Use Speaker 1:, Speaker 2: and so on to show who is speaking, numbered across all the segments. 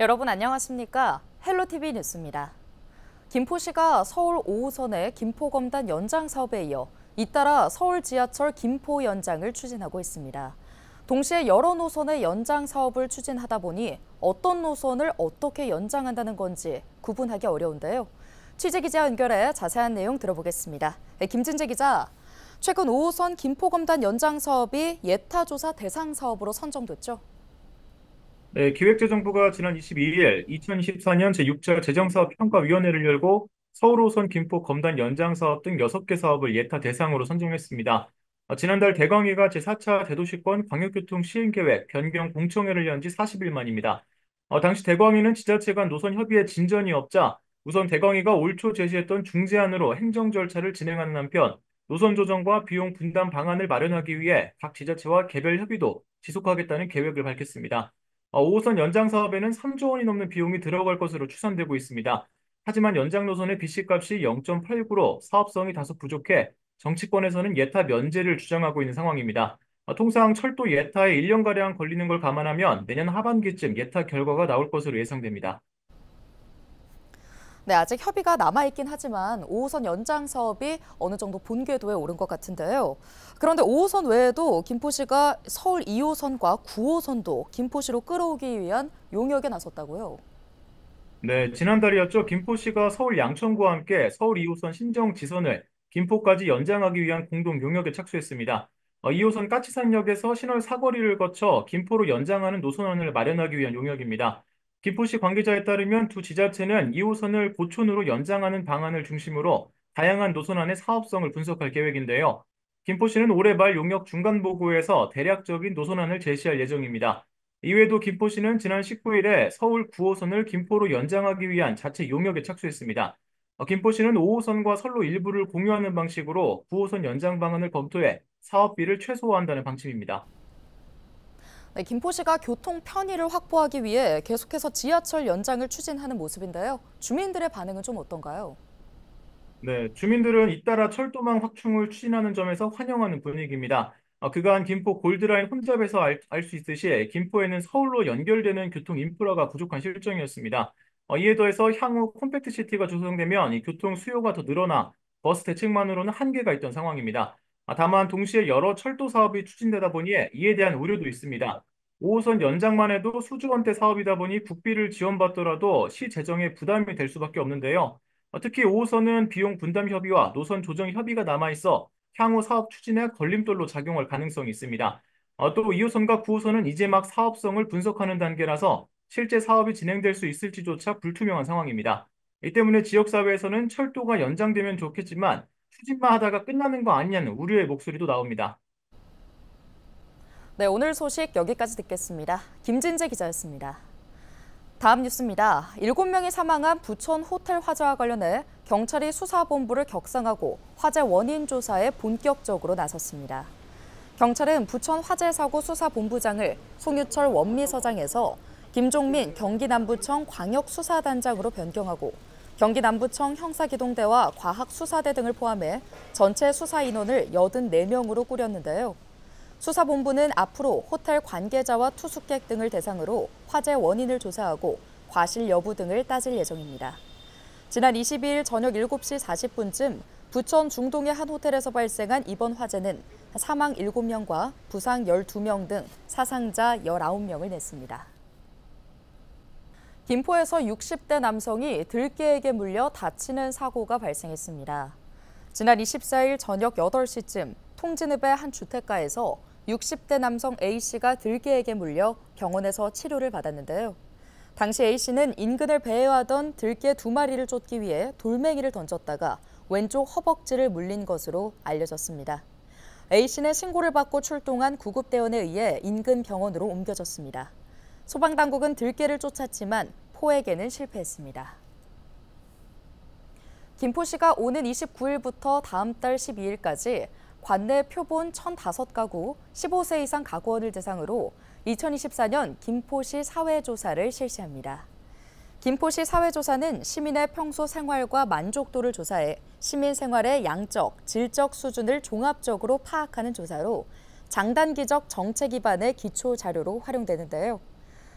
Speaker 1: 여러분 안녕하십니까? 헬로TV 뉴스입니다. 김포시가 서울 5호선의 김포검단 연장 사업에 이어 잇따라 서울 지하철 김포 연장을 추진하고 있습니다. 동시에 여러 노선의 연장 사업을 추진하다 보니 어떤 노선을 어떻게 연장한다는 건지 구분하기 어려운데요. 취재 기자 연결해 자세한 내용 들어보겠습니다. 네, 김진재 기자, 최근 5호선 김포검단 연장 사업이 예타조사 대상 사업으로 선정됐죠?
Speaker 2: 네, 기획재정부가 지난 22일 2024년 제6차 재정사업 평가위원회를 열고 서울호선 김포 검단 연장사업 등 6개 사업을 예타 대상으로 선정했습니다. 어, 지난달 대광위가 제4차 대도시권 광역교통 시행계획 변경 공청회를 연지 40일 만입니다. 어, 당시 대광위는 지자체 간 노선 협의에 진전이 없자 우선 대광위가 올 초 제시했던 중재안으로 행정 절차를 진행하는 한편 노선 조정과 비용 분담 방안을 마련하기 위해 각 지자체와 개별 협의도 지속하겠다는 계획을 밝혔습니다. 5호선 어, 연장 사업에는 3조 원이 넘는 비용이 들어갈 것으로 추산되고 있습니다. 하지만 연장 노선의 빚시값이 0.89로 사업성이 다소 부족해 정치권에서는 예타 면제를 주장하고 있는 상황입니다. 어, 통상 철도 예타에 1년가량 걸리는 걸 감안하면 내년 하반기쯤 예타 결과가 나올 것으로 예상됩니다.
Speaker 1: 네, 아직 협의가 남아있긴 하지만 5호선 연장 사업이 어느 정도 본궤도에 오른 것 같은데요. 그런데 5호선 외에도 김포시가 서울 2호선과 9호선도 김포시로 끌어오기 위한 용역에 나섰다고요.
Speaker 2: 네, 지난달이었죠. 김포시가 서울 양천구와 함께 서울 2호선 신정 지선을 김포까지 연장하기 위한 공동 용역에 착수했습니다. 2호선 어, 까치산역에서 신월 사거리를 거쳐 김포로 연장하는 노선원을 마련하기 위한 용역입니다. 김포시 관계자에 따르면 두 지자체는 2호선을 고촌으로 연장하는 방안을 중심으로 다양한 노선안의 사업성을 분석할 계획인데요. 김포시는 올해 말 용역 중간 보고에서 대략적인 노선안을 제시할 예정입니다. 이외에도 김포시는 지난 19일에 서울 9호선을 김포로 연장하기 위한 자체 용역에 착수했습니다. 어, 김포시는 5호선과 선로 일부를 공유하는 방식으로 9호선 연장 방안을 검토해 사업비를 최소화한다는 방침입니다.
Speaker 1: 네, 김포시가 교통 편의를 확보하기 위해 계속해서 지하철 연장을 추진하는 모습인데요. 주민들의 반응은 좀 어떤가요?
Speaker 2: 네, 주민들은 잇따라 철도망 확충을 추진하는 점에서 환영하는 분위기입니다. 어, 그간 김포 골드라인 혼잡에서 알 수 있듯이 김포에는 서울로 연결되는 교통 인프라가 부족한 실정이었습니다. 어, 이에 더해서 향후 콤팩트 시티가 조성되면 교통 수요가 더 늘어나 버스 대책만으로는 한계가 있던 상황입니다. 아, 다만 동시에 여러 철도 사업이 추진되다 보니 이에 대한 우려도 있습니다. 5호선 연장만 해도 수조원대 사업이다 보니 국비를 지원받더라도 시 재정에 부담이 될 수밖에 없는데요. 어, 특히 5호선은 비용 분담 협의와 노선 조정 협의가 남아있어 향후 사업 추진에 걸림돌로 작용할 가능성이 있습니다. 어, 또 2호선과 9호선은 이제 막 사업성을 분석하는 단계라서 실제 사업이 진행될 수 있을지조차 불투명한 상황입니다. 이 때문에 지역사회에서는 철도가 연장되면 좋겠지만 추진만 하다가 끝나는 거 아니냐는 우려의 목소리도 나옵니다. 네, 오늘
Speaker 1: 소식 여기까지 듣겠습니다. 김진재 기자였습니다. 다음 뉴스입니다. 7명이 사망한 부천 호텔 화재와 관련해 경찰이 수사본부를 격상하고 화재 원인 조사에 본격적으로 나섰습니다. 경찰은 부천 화재 사고 수사본부장을 송유철 원미서장에서 김종민 경기남부청 광역수사단장으로 변경하고 경기남부청 형사기동대와 과학수사대 등을 포함해 전체 수사 인원을 84명으로 꾸렸는데요. 수사본부는 앞으로 호텔 관계자와 투숙객 등을 대상으로 화재 원인을 조사하고 과실 여부 등을 따질 예정입니다. 지난 22일 저녁 7시 40분쯤 부천 중동의 한 호텔에서 발생한 이번 화재는 사망 7명과 부상 12명 등 사상자 19명을 냈습니다. 김포에서 60대 남성이 들개에게 물려 다치는 사고가 발생했습니다. 지난 24일 저녁 8시쯤 통진읍의 한 주택가에서 60대 남성 A씨가 들개에게 물려 병원에서 치료를 받았는데요. 당시 A씨는 인근을 배회하던 들개 두 마리를 쫓기 위해 돌멩이를 던졌다가 왼쪽 허벅지를 물린 것으로 알려졌습니다. A씨는 신고를 받고 출동한 구급대원에 의해 인근 병원으로 옮겨졌습니다. 소방당국은 들개를 쫓았지만 포획에는 실패했습니다. 김포시가 오는 29일부터 다음 달 12일까지 관내 표본 1,005가구 15세 이상 가구원을 대상으로 2024년 김포시 사회조사를 실시합니다. 김포시 사회조사는 시민의 평소 생활과 만족도를 조사해 시민 생활의 양적, 질적 수준을 종합적으로 파악하는 조사로 장단기적 정책 기반의 기초 자료로 활용되는데요.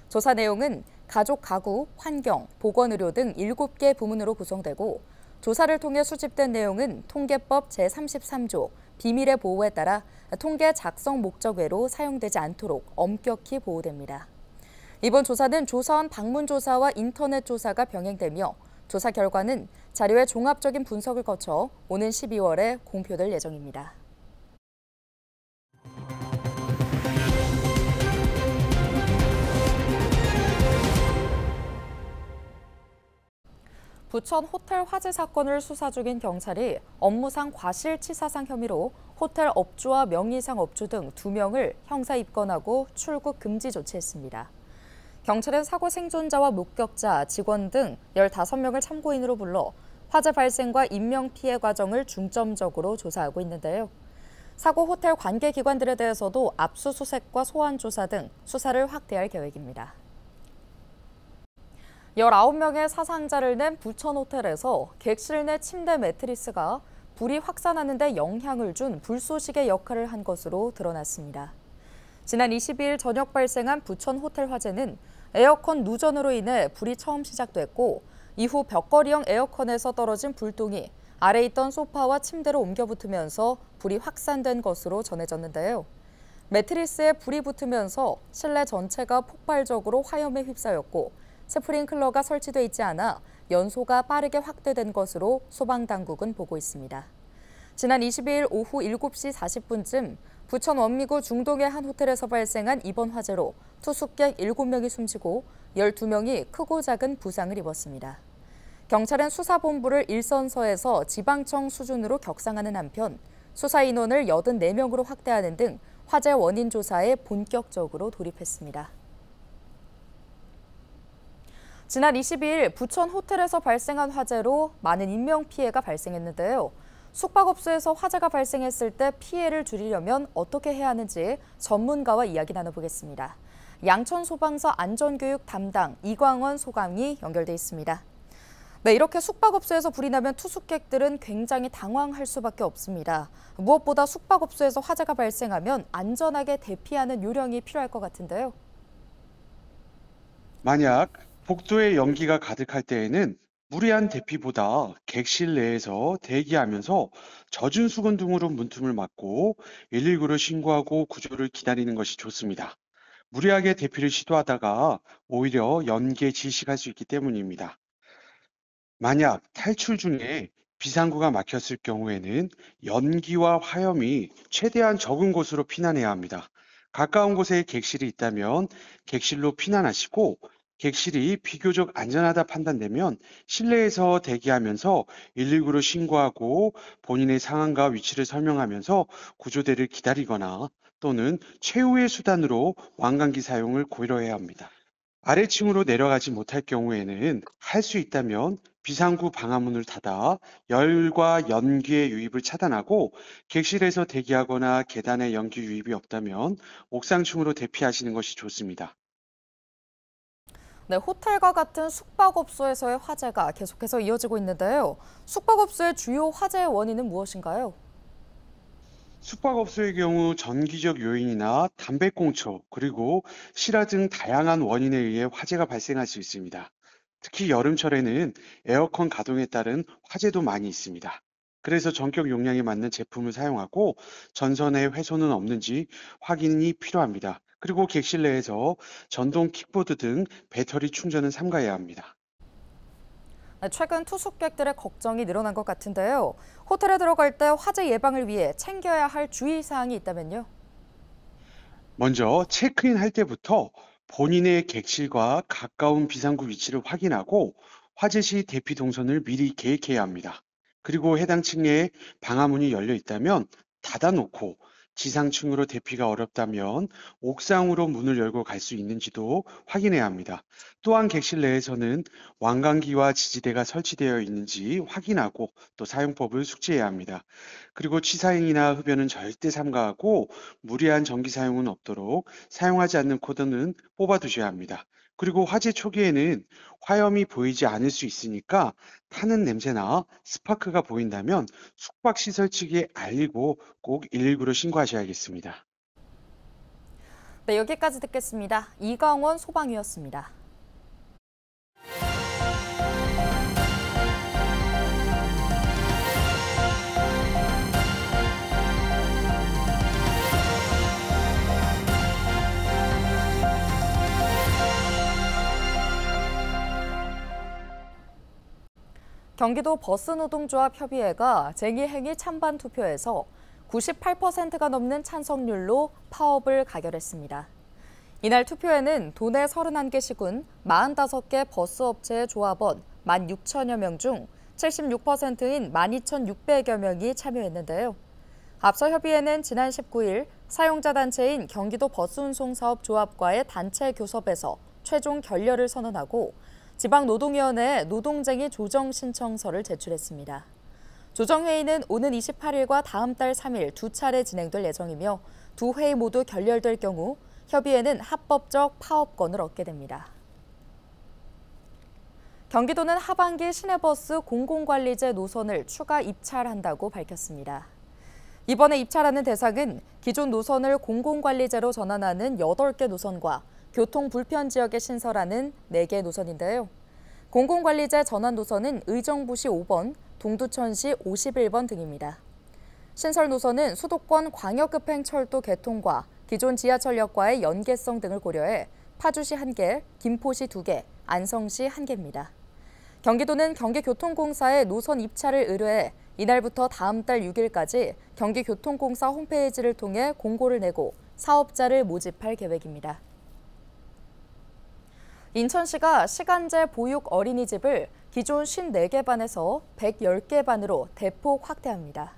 Speaker 1: 조사 내용은 가족 가구, 환경, 보건의료 등 7개 부문으로 구성되고 조사를 통해 수집된 내용은 통계법 제33조 비밀의 보호에 따라 통계 작성 목적 외로 사용되지 않도록 엄격히 보호됩니다. 이번 조사는 조사원 방문 조사와 인터넷 조사가 병행되며 조사 결과는 자료의 종합적인 분석을 거쳐 오는 12월에 공표될 예정입니다. 부천 호텔 화재 사건을 수사 중인 경찰이 업무상 과실치사상 혐의로 호텔 업주와 명의상 업주 등 두명을 형사 입건하고 출국 금지 조치했습니다. 경찰은 사고 생존자와 목격자, 직원 등 15명을 참고인으로 불러 화재 발생과 인명피해 과정을 중점적으로 조사하고 있는데요. 사고 호텔 관계 기관들에 대해서도 압수수색과 소환조사 등 수사를 확대할 계획입니다. 19명의 사상자를 낸 부천 호텔에서 객실 내 침대 매트리스가 불이 확산하는 데 영향을 준 불쏘시개 역할을 한 것으로 드러났습니다. 지난 22일 저녁 발생한 부천 호텔 화재는 에어컨 누전으로 인해 불이 처음 시작됐고 이후 벽걸이형 에어컨에서 떨어진 불똥이 아래 있던 소파와 침대로 옮겨 붙으면서 불이 확산된 것으로 전해졌는데요. 매트리스에 불이 붙으면서 실내 전체가 폭발적으로 화염에 휩싸였고 스프링클러가 설치돼 있지 않아 연소가 빠르게 확대된 것으로 소방당국은 보고 있습니다. 지난 22일 오후 7시 40분쯤 부천 원미구 중동의 한 호텔에서 발생한 이번 화재로 투숙객 7명이 숨지고 12명이 크고 작은 부상을 입었습니다. 경찰은 수사본부를 일선서에서 지방청 수준으로 격상하는 한편 수사 인원을 84명으로 확대하는 등 화재 원인 조사에 본격적으로 돌입했습니다. 지난 22일 부천 호텔에서 발생한 화재로 많은 인명피해가 발생했는데요. 숙박업소에서 화재가 발생했을 때 피해를 줄이려면 어떻게 해야 하는지 전문가와 이야기 나눠보겠습니다. 양천 소방서 안전교육 담당 이광원 소감이 연결돼 있습니다. 네, 이렇게 숙박업소에서 불이 나면 투숙객들은 굉장히 당황할 수밖에 없습니다. 무엇보다 숙박업소에서 화재가 발생하면 안전하게 대피하는 요령이 필요할 것 같은데요.
Speaker 3: 만약 복도에 연기가 가득할 때에는 무리한 대피보다 객실 내에서 대기하면서 젖은 수건 등으로 문틈을 막고 119를 신고하고 구조를 기다리는 것이 좋습니다. 무리하게 대피를 시도하다가 오히려 연기에 질식할 수 있기 때문입니다. 만약 탈출 중에 비상구가 막혔을 경우에는 연기와 화염이 최대한 적은 곳으로 피난해야 합니다. 가까운 곳에 객실이 있다면 객실로 피난하시고 객실이 비교적 안전하다 판단되면 실내에서 대기하면서 119로 신고하고 본인의 상황과 위치를 설명하면서 구조대를 기다리거나 또는 최후의 수단으로 완강기 사용을 고려해야 합니다. 아래층으로 내려가지 못할 경우에는 할 수 있다면 비상구 방화문을 닫아 열과 연기의 유입을 차단하고 객실에서 대기하거나 계단에 연기 유입이 없다면 옥상층으로 대피하시는 것이 좋습니다.
Speaker 1: 네, 호텔과 같은 숙박업소에서의 화재가 계속해서 이어지고 있는데요. 숙박업소의 주요 화재의 원인은 무엇인가요?
Speaker 3: 숙박업소의 경우 전기적 요인이나 담배꽁초 그리고 실화 등 다양한 원인에 의해 화재가 발생할 수 있습니다. 특히 여름철에는 에어컨 가동에 따른 화재도 많이 있습니다. 그래서 전격 용량에 맞는 제품을 사용하고 전선에 훼손은 없는지 확인이 필요합니다. 그리고 객실 내에서 전동 킥보드 등 배터리 충전은 삼가해야 합니다.
Speaker 1: 네, 최근 투숙객들의 걱정이 늘어난 것 같은데요. 호텔에 들어갈 때 화재 예방을 위해 챙겨야 할 주의사항이 있다면요?
Speaker 3: 먼저 체크인 할 때부터 본인의 객실과 가까운 비상구 위치를 확인하고 화재 시 대피 동선을 미리 계획해야 합니다. 그리고 해당 층에 방화문이 열려 있다면 닫아놓고 지상층으로 대피가 어렵다면 옥상으로 문을 열고 갈 수 있는지도 확인해야 합니다. 또한 객실 내에서는 왕관기와 지지대가 설치되어 있는지 확인하고 또 사용법을 숙지해야 합니다. 그리고 취사행이나 흡연은 절대 삼가하고 무리한 전기 사용은 없도록 사용하지 않는 코드는 뽑아두셔야 합니다. 그리고 화재 초기에는 화염이 보이지 않을 수 있으니까 타는 냄새나 스파크가 보인다면 숙박시설 측에 알리고 꼭 119로 신고하셔야겠습니다.
Speaker 1: 네, 여기까지 듣겠습니다. 이강원 소방이었습니다. 경기도 버스노동조합협의회가 쟁의행위 찬반 투표에서 98%가 넘는 찬성률로 파업을 가결했습니다. 이날 투표에는 도내 31개 시군 45개 버스업체 의 조합원 1만 6천여 명 중 76%인 12,600여 명이 참여했는데요. 앞서 협의회는 지난 19일 사용자 단체인 경기도 버스운송사업조합과의 단체 교섭에서 최종 결렬을 선언하고 지방노동위원회에 노동쟁의 조정 신청서를 제출했습니다. 조정회의는 오는 28일과 다음 달 3일 두 차례 진행될 예정이며 두 회의 모두 결렬될 경우 협의회는 합법적 파업권을 얻게 됩니다. 경기도는 하반기 시내버스 공공관리제 노선을 추가 입찰한다고 밝혔습니다. 이번에 입찰하는 대상은 기존 노선을 공공관리제로 전환하는 8개 노선과 교통 불편 지역에 신설하는 4개 노선인데요. 공공관리자 전환 노선은 의정부시 5번, 동두천시 51번 등입니다. 신설 노선은 수도권 광역급행철도 개통과 기존 지하철역과의 연계성 등을 고려해 파주시 1개, 김포시 2개, 안성시 1개입니다. 경기도는 경기교통공사에 노선 입찰을 의뢰해 이날부터 다음 달 6일까지 경기교통공사 홈페이지를 통해 공고를 내고 사업자를 모집할 계획입니다. 인천시가 시간제 보육 어린이집을 기존 54개 반에서 110개 반으로 대폭 확대합니다.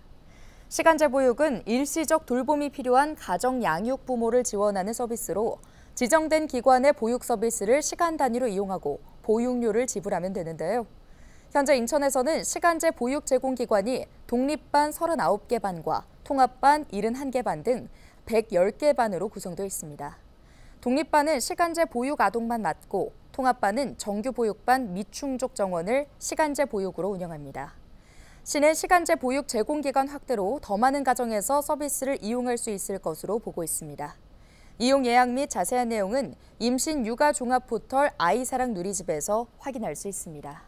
Speaker 1: 시간제 보육은 일시적 돌봄이 필요한 가정 양육 부모를 지원하는 서비스로 지정된 기관의 보육 서비스를 시간 단위로 이용하고 보육료를 지불하면 되는데요. 현재 인천에서는 시간제 보육 제공 기관이 독립반 39개 반과 통합반 71개 반 등 110개 반으로 구성되어 있습니다. 독립반은 시간제 보육 아동만 맡고 통합반은 정규 보육반 미충족 정원을 시간제 보육으로 운영합니다. 시는 시간제 보육 제공 기간 확대로 더 많은 가정에서 서비스를 이용할 수 있을 것으로 보고 있습니다. 이용 예약 및 자세한 내용은 임신 육아 종합 포털 아이사랑 누리집에서 확인할 수 있습니다.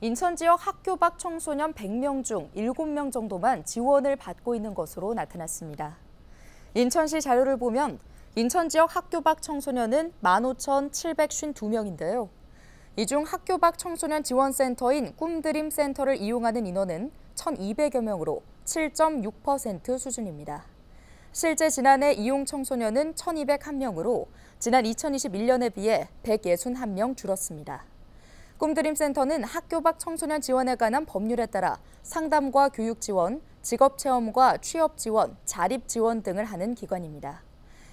Speaker 1: 인천 지역 학교 밖 청소년 100명 중 7명 정도만 지원을 받고 있는 것으로 나타났습니다. 인천시 자료를 보면 인천 지역 학교 밖 청소년은 15,752명인데요. 이 중 학교 밖 청소년 지원센터인 꿈드림센터를 이용하는 인원은 1,200여 명으로 7.6% 수준입니다. 실제 지난해 이용 청소년은 1,201명으로 지난 2021년에 비해 161명 줄었습니다. 꿈드림센터는 학교 밖 청소년 지원에 관한 법률에 따라 상담과 교육 지원, 직업체험과 취업지원, 자립지원 등을 하는 기관입니다.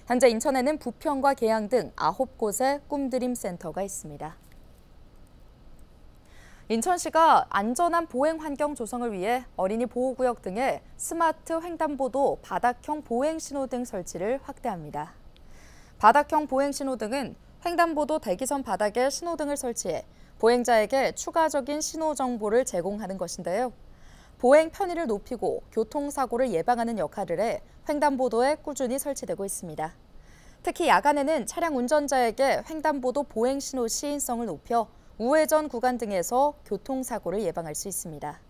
Speaker 1: 현재 인천에는 부평과 계양 등 9곳에 꿈드림센터가 있습니다. 인천시가 안전한 보행 환경 조성을 위해 어린이 보호구역 등에 스마트 횡단보도, 바닥형 보행 신호등 설치를 확대합니다. 바닥형 보행 신호등은 횡단보도 대기선 바닥에 신호등을 설치해 보행자에게 추가적인 신호 정보를 제공하는 것인데요. 보행 편의를 높이고 교통사고를 예방하는 역할을 해 횡단보도에 꾸준히 설치되고 있습니다. 특히 야간에는 차량 운전자에게 횡단보도 보행 신호 시인성을 높여 우회전 구간 등에서 교통사고를 예방할 수 있습니다.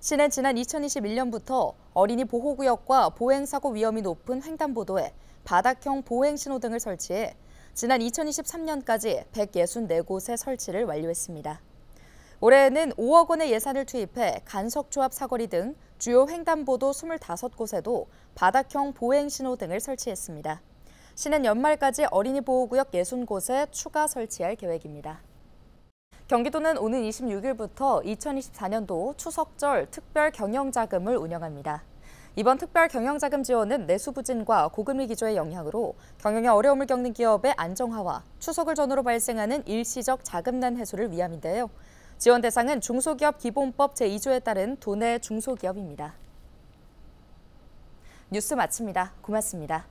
Speaker 1: 시는 지난 2021년부터 어린이 보호구역과 보행사고 위험이 높은 횡단보도에 바닥형 보행신호 등을 설치해 지난 2023년까지 164곳에 설치를 완료했습니다. 올해는 에 5억 원의 예산을 투입해 간석조합 사거리 등 주요 횡단보도 25곳에도 바닥형 보행신호 등을 설치했습니다. 시는 연말까지 어린이 보호구역 60곳에 추가 설치할 계획입니다. 경기도는 오는 26일부터 2024년도 추석절 특별 경영자금을 운영합니다. 이번 특별 경영자금 지원은 내수 부진과 고금리 기조의 영향으로 경영에 어려움을 겪는 기업의 안정화와 추석을 전후로 발생하는 일시적 자금난 해소를 위함인데요. 지원 대상은 중소기업 기본법 제2조에 따른 도내 중소기업입니다. 뉴스 마칩니다. 고맙습니다.